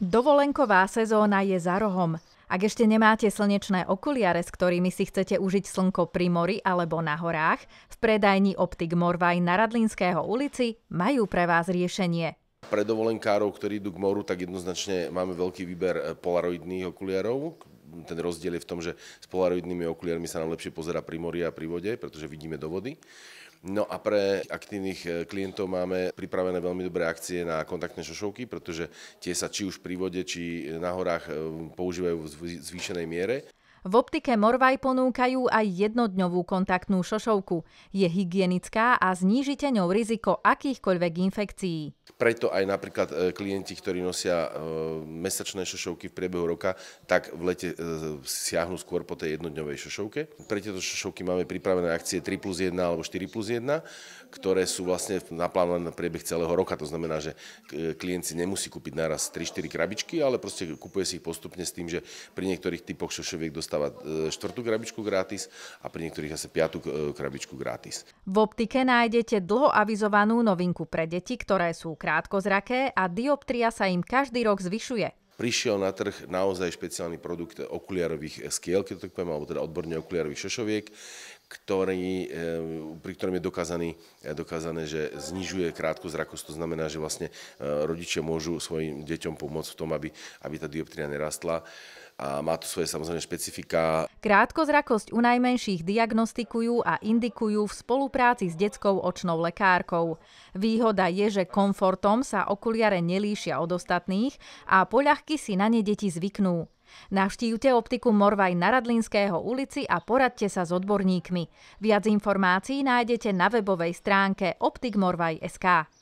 Dovolenková sezóna je za rohom. Ak ešte nemáte slnečné okuliare, s ktorými si chcete užiť slnko pri mori alebo na horách, v predajni Optik Morvaj na Radlinského ulici majú pre vás riešenie. Pre dovolenkárov, ktorí idú k moru, tak jednoznačne máme veľký výber polaroidných okuliarov, ten rozdiel je v tom, že s polaroidnými okuliarmi sa nám lepšie pozera pri mori a pri vode, pretože vidíme do vody. No a pre aktívnych eh, klientov máme pripravené veľmi dobré akcie na kontaktné šošovky, pretože tie sa či už pri vode, či na horách eh, používajú v zvýšenej miere. V optike Morvaj ponúkajú aj jednodňovú kontaktnú šošovku. Je hygienická a znížite ňou riziko akýchkoľvek infekcií. Preto aj napríklad e, klienti, ktorí nosia e, mesačné šošovky v priebehu roka, tak v lete e, siahnu skôr po tej jednodňovej šošovke. Pre tieto šošovky máme pripravené akcie 3 plus 1 alebo 4 plus 1, ktoré sú vlastne naplánované na priebeh celého roka. To znamená, že klient si nemusí kúpiť naraz 3-4 krabičky, ale proste kupuje si ich postupne s tým, že pri niektorých typoch šošoviek dostane dostáva e, štvrtú krabičku gratis a pri niektorých asi piatú e, krabičku gratis. V optike nájdete dlho avizovanú novinku pre deti, ktoré sú krátkozraké a dioptria sa im každý rok zvyšuje prišiel na trh naozaj špeciálny produkt okuliarových skiel, keď to tak poviem, alebo teda odborne okuliarových šošoviek, ktorý, e, pri ktorom je dokázaný, dokázané, že znižuje krátku zrakosť. To znamená, že vlastne rodičia môžu svojim deťom pomôcť v tom, aby, aby tá dioptria nerastla a má to svoje samozrejme špecifika. Krátkozrakosť u najmenších diagnostikujú a indikujú v spolupráci s detskou očnou lekárkou. Výhoda je, že komfortom sa okuliare nelíšia od ostatných a poľahky si na ne deti zvyknú. Navštívte optiku Morvaj na Radlinského ulici a poradte sa s odborníkmi. Viac informácií nájdete na webovej stránke optikmorvaj.sk.